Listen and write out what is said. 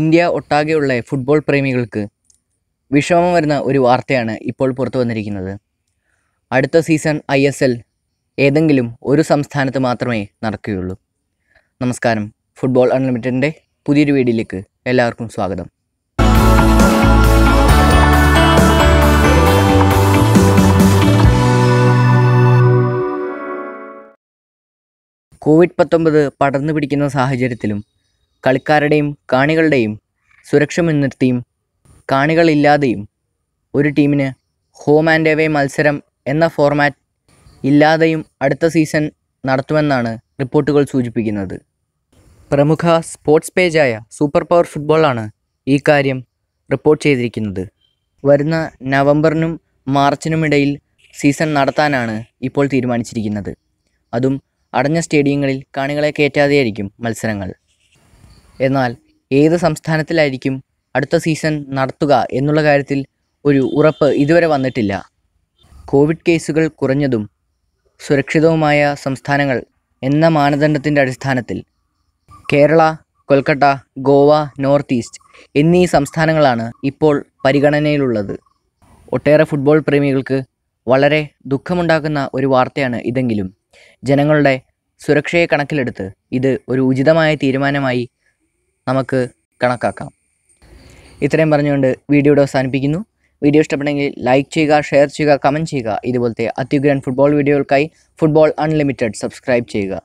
India ഒട്ടാകെയുള്ള football പ്രേമികൾക്ക് വിഷമം വരുന്ന ഒരു വാർത്തയാണ് ഇപ്പോൾ പുറത്തു വന്നിരിക്കുന്നത് അടുത്ത സീസൺ ഐ എസ് എൽ ഏതെങ്കിലും ഒരു സംസ്ഥാനത്ത് മാത്രമേ നടക്കുകയുള്ളൂ നമസ്കാരം ഫുട്ബോൾ അൺലിമിറ്റഡിൻ്റെ പുതിയൊരു വീഡിയോയിലേക്ക് എല്ലാവർക്കും സ്വാഗതം കോവിഡ് പത്തൊമ്പത് പടർന്നു പിടിക്കുന്ന സാഹചര്യത്തിലും കളിക്കാരുടെയും കാണികളുടെയും സുരക്ഷ മുൻനിർത്തിയും കാണികളില്ലാതെയും ഒരു ടീമിന് ഹോം ആൻഡ് എവേ മത്സരം എന്ന ഫോർമാറ്റ് ഇല്ലാതെയും അടുത്ത സീസൺ നടത്തുമെന്നാണ് റിപ്പോർട്ടുകൾ സൂചിപ്പിക്കുന്നത് പ്രമുഖ സ്പോർട്സ് പേജായ സൂപ്പർ പവർ ഫുട്ബോളാണ് ഈ കാര്യം റിപ്പോർട്ട് ചെയ്തിരിക്കുന്നത് വരുന്ന നവംബറിനും മാർച്ചിനുമിടയിൽ സീസൺ നടത്താനാണ് ഇപ്പോൾ തീരുമാനിച്ചിരിക്കുന്നത് അതും അടഞ്ഞ സ്റ്റേഡിയങ്ങളിൽ കാണികളെ കയറ്റാതെയായിരിക്കും മത്സരങ്ങൾ എന്നാൽ ഏത് സംസ്ഥാനത്തിലായിരിക്കും അടുത്ത സീസൺ നടത്തുക എന്നുള്ള കാര്യത്തിൽ ഒരു ഉറപ്പ് ഇതുവരെ വന്നിട്ടില്ല കോവിഡ് കേസുകൾ കുറഞ്ഞതും സുരക്ഷിതവുമായ സംസ്ഥാനങ്ങൾ എന്ന മാനദണ്ഡത്തിൻ്റെ അടിസ്ഥാനത്തിൽ കേരള കൊൽക്കട്ട ഗോവ നോർത്ത് ഈസ്റ്റ് എന്നീ സംസ്ഥാനങ്ങളാണ് ഇപ്പോൾ പരിഗണനയിലുള്ളത് ഒട്ടേറെ ഫുട്ബോൾ പ്രേമികൾക്ക് വളരെ ദുഃഖമുണ്ടാക്കുന്ന ഒരു വാർത്തയാണ് ഇതെങ്കിലും ജനങ്ങളുടെ സുരക്ഷയെ കണക്കിലെടുത്ത് ഇത് ഒരു ഉചിതമായ തീരുമാനമായി നമുക്ക് കണക്കാക്കാം ഇത്രയും പറഞ്ഞുകൊണ്ട് വീഡിയോ അവസാനിപ്പിക്കുന്നു വീഡിയോ ഇഷ്ടപ്പെട്ടെങ്കിൽ ലൈക്ക് ചെയ്യുക ഷെയർ ചെയ്യുക കമൻറ്റ് ചെയ്യുക ഇതുപോലത്തെ അത്യുഗ്രൻ ഫുട്ബോൾ വീഡിയോകൾക്കായി ഫുട്ബോൾ അൺലിമിറ്റഡ് സബ്സ്ക്രൈബ് ചെയ്യുക